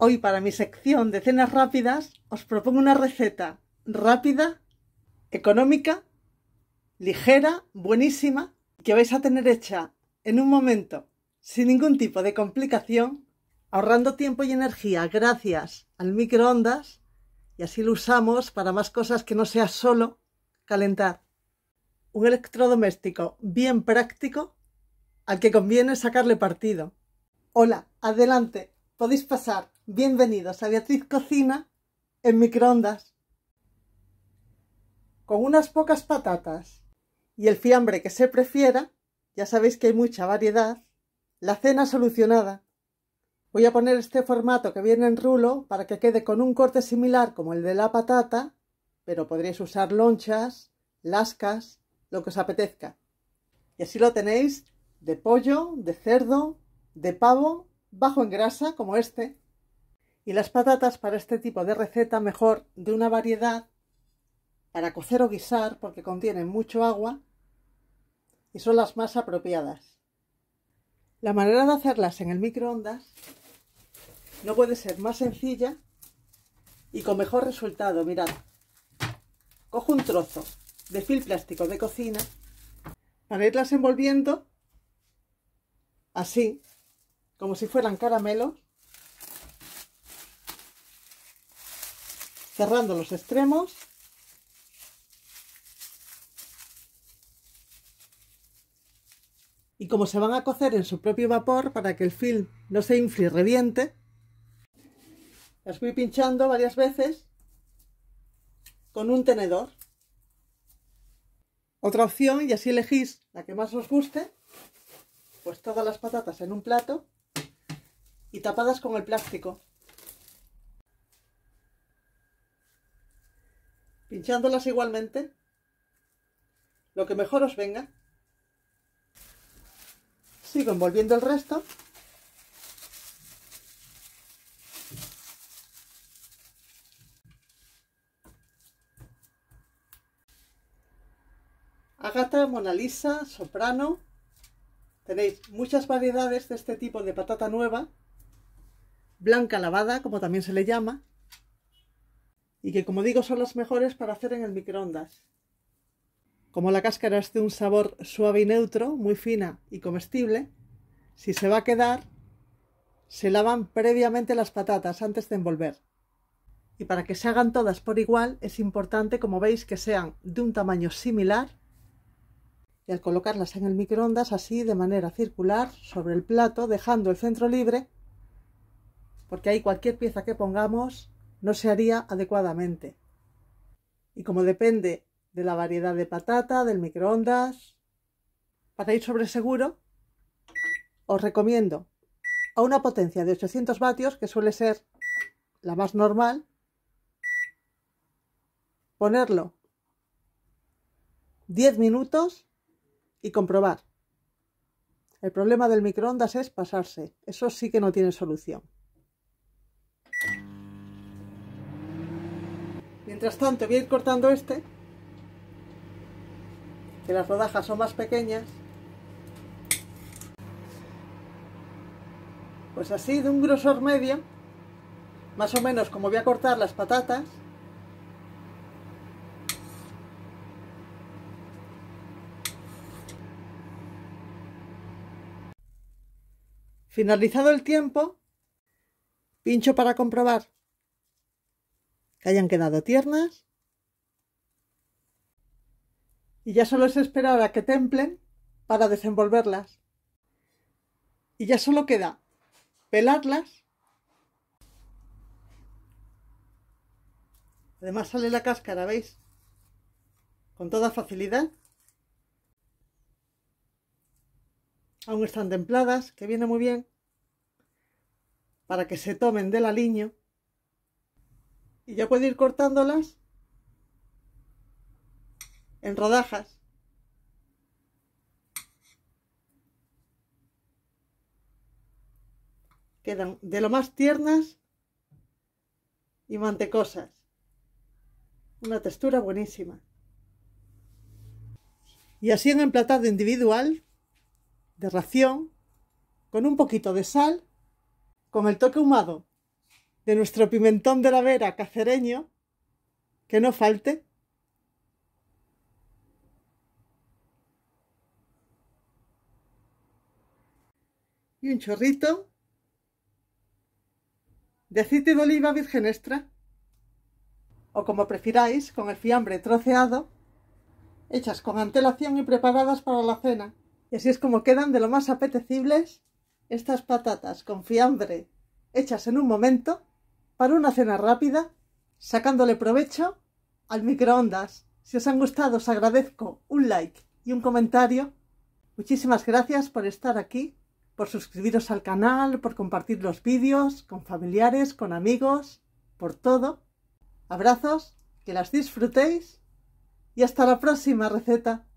Hoy para mi sección de cenas rápidas os propongo una receta rápida, económica, ligera, buenísima, que vais a tener hecha en un momento, sin ningún tipo de complicación, ahorrando tiempo y energía gracias al microondas y así lo usamos para más cosas que no sea solo calentar. Un electrodoméstico bien práctico al que conviene sacarle partido. Hola, adelante, podéis pasar. Bienvenidos a Beatriz Cocina en microondas. Con unas pocas patatas y el fiambre que se prefiera, ya sabéis que hay mucha variedad, la cena solucionada. Voy a poner este formato que viene en rulo para que quede con un corte similar como el de la patata, pero podréis usar lonchas, lascas, lo que os apetezca. Y así lo tenéis de pollo, de cerdo, de pavo, bajo en grasa como este. Y las patatas para este tipo de receta mejor de una variedad para cocer o guisar porque contienen mucho agua y son las más apropiadas. La manera de hacerlas en el microondas no puede ser más sencilla y con mejor resultado. Mirad, cojo un trozo de film plástico de cocina para irlas envolviendo así, como si fueran caramelos cerrando los extremos y como se van a cocer en su propio vapor para que el film no se infle y reviente, las voy pinchando varias veces con un tenedor. Otra opción, y así elegís la que más os guste, pues todas las patatas en un plato y tapadas con el plástico. pinchándolas igualmente, lo que mejor os venga. Sigo envolviendo el resto. Agata, Mona Lisa, Soprano. Tenéis muchas variedades de este tipo de patata nueva. Blanca lavada, como también se le llama y que como digo son las mejores para hacer en el microondas. Como la cáscara es de un sabor suave y neutro, muy fina y comestible, si se va a quedar, se lavan previamente las patatas antes de envolver. Y para que se hagan todas por igual, es importante, como veis, que sean de un tamaño similar. Y al colocarlas en el microondas, así de manera circular, sobre el plato, dejando el centro libre, porque ahí cualquier pieza que pongamos no se haría adecuadamente. Y como depende de la variedad de patata, del microondas, para ir sobre seguro, os recomiendo a una potencia de 800 vatios, que suele ser la más normal, ponerlo 10 minutos y comprobar. El problema del microondas es pasarse. Eso sí que no tiene solución. Mientras tanto voy a ir cortando este, que las rodajas son más pequeñas. Pues así, de un grosor medio, más o menos como voy a cortar las patatas. Finalizado el tiempo, pincho para comprobar que hayan quedado tiernas. Y ya solo es esperar a que templen para desenvolverlas. Y ya solo queda pelarlas. Además sale la cáscara, ¿veis? Con toda facilidad. Aún están templadas, que viene muy bien para que se tomen del aliño y ya puede ir cortándolas en rodajas. Quedan de lo más tiernas y mantecosas. Una textura buenísima. Y así en emplatado individual, de ración, con un poquito de sal, con el toque humado de nuestro pimentón de la vera cacereño, que no falte. Y un chorrito de aceite de oliva virgen extra, o como prefiráis, con el fiambre troceado, hechas con antelación y preparadas para la cena. Y así es como quedan de lo más apetecibles estas patatas con fiambre hechas en un momento para una cena rápida, sacándole provecho al microondas. Si os han gustado, os agradezco un like y un comentario. Muchísimas gracias por estar aquí, por suscribiros al canal, por compartir los vídeos con familiares, con amigos, por todo. Abrazos, que las disfrutéis y hasta la próxima receta.